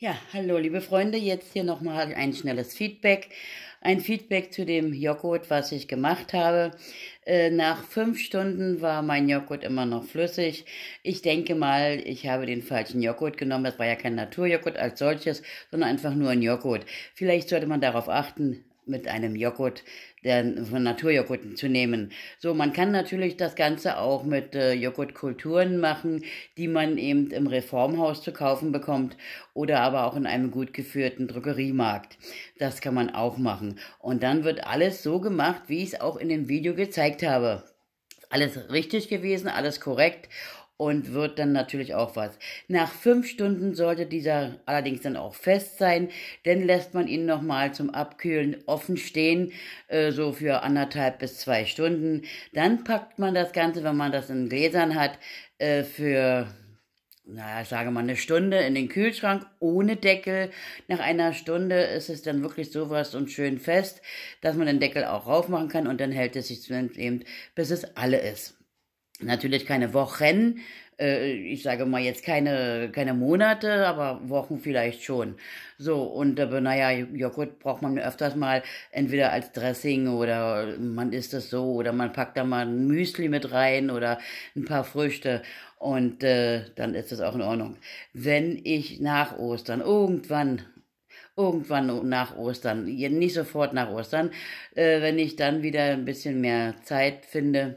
Ja, hallo liebe Freunde, jetzt hier nochmal ein schnelles Feedback. Ein Feedback zu dem Joghurt, was ich gemacht habe. Äh, nach fünf Stunden war mein Joghurt immer noch flüssig. Ich denke mal, ich habe den falschen Joghurt genommen. Das war ja kein Naturjoghurt als solches, sondern einfach nur ein Joghurt. Vielleicht sollte man darauf achten, mit einem Joghurt, der, von Naturjoghurten zu nehmen. So, man kann natürlich das Ganze auch mit äh, Joghurtkulturen machen, die man eben im Reformhaus zu kaufen bekommt oder aber auch in einem gut geführten Drogeriemarkt. Das kann man auch machen. Und dann wird alles so gemacht, wie ich es auch in dem Video gezeigt habe. Alles richtig gewesen, alles korrekt und wird dann natürlich auch was. Nach fünf Stunden sollte dieser allerdings dann auch fest sein, denn lässt man ihn nochmal zum Abkühlen offen stehen, äh, so für anderthalb bis zwei Stunden. Dann packt man das Ganze, wenn man das in Gläsern hat, äh, für na, ich sage mal eine Stunde in den Kühlschrank ohne Deckel. Nach einer Stunde ist es dann wirklich sowas und schön fest, dass man den Deckel auch raufmachen kann und dann hält es sich eben, bis es alle ist natürlich keine Wochen, äh, ich sage mal jetzt keine, keine Monate, aber Wochen vielleicht schon. So, und äh, naja, Joghurt braucht man öfters mal entweder als Dressing oder man isst es so oder man packt da mal ein Müsli mit rein oder ein paar Früchte und äh, dann ist das auch in Ordnung. Wenn ich nach Ostern irgendwann irgendwann nach Ostern, nicht sofort nach Ostern, äh, wenn ich dann wieder ein bisschen mehr Zeit finde,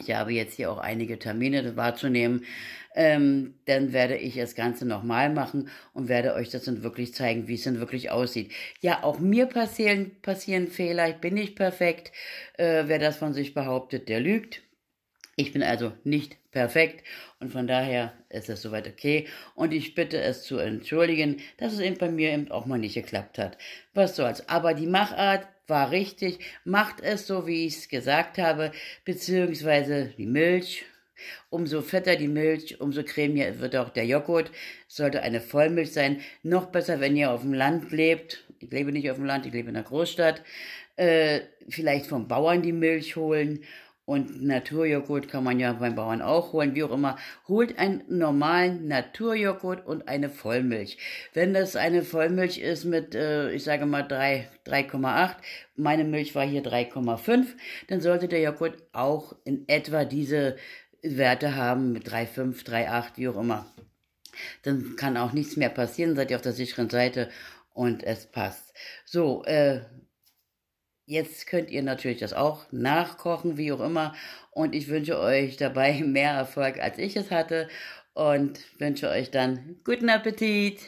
ich habe jetzt hier auch einige Termine wahrzunehmen, ähm, dann werde ich das Ganze nochmal machen und werde euch das dann wirklich zeigen, wie es dann wirklich aussieht. Ja, auch mir passieren, passieren Fehler, ich bin nicht perfekt. Äh, wer das von sich behauptet, der lügt. Ich bin also nicht perfekt und von daher ist es soweit okay und ich bitte es zu entschuldigen, dass es eben bei mir eben auch mal nicht geklappt hat. Was soll's. Aber die Machart war richtig. Macht es so, wie ich es gesagt habe, beziehungsweise die Milch. Umso fetter die Milch, umso cremiger wird auch der Joghurt. Es sollte eine Vollmilch sein. Noch besser, wenn ihr auf dem Land lebt. Ich lebe nicht auf dem Land, ich lebe in der Großstadt. Äh, vielleicht vom Bauern die Milch holen und Naturjoghurt kann man ja beim Bauern auch holen, wie auch immer. Holt einen normalen Naturjoghurt und eine Vollmilch. Wenn das eine Vollmilch ist mit, äh, ich sage mal 3,8, meine Milch war hier 3,5, dann sollte der Joghurt auch in etwa diese Werte haben mit 3,5, 3,8, wie auch immer. Dann kann auch nichts mehr passieren, seid ihr auf der sicheren Seite und es passt. So, äh, Jetzt könnt ihr natürlich das auch nachkochen, wie auch immer. Und ich wünsche euch dabei mehr Erfolg, als ich es hatte. Und wünsche euch dann guten Appetit.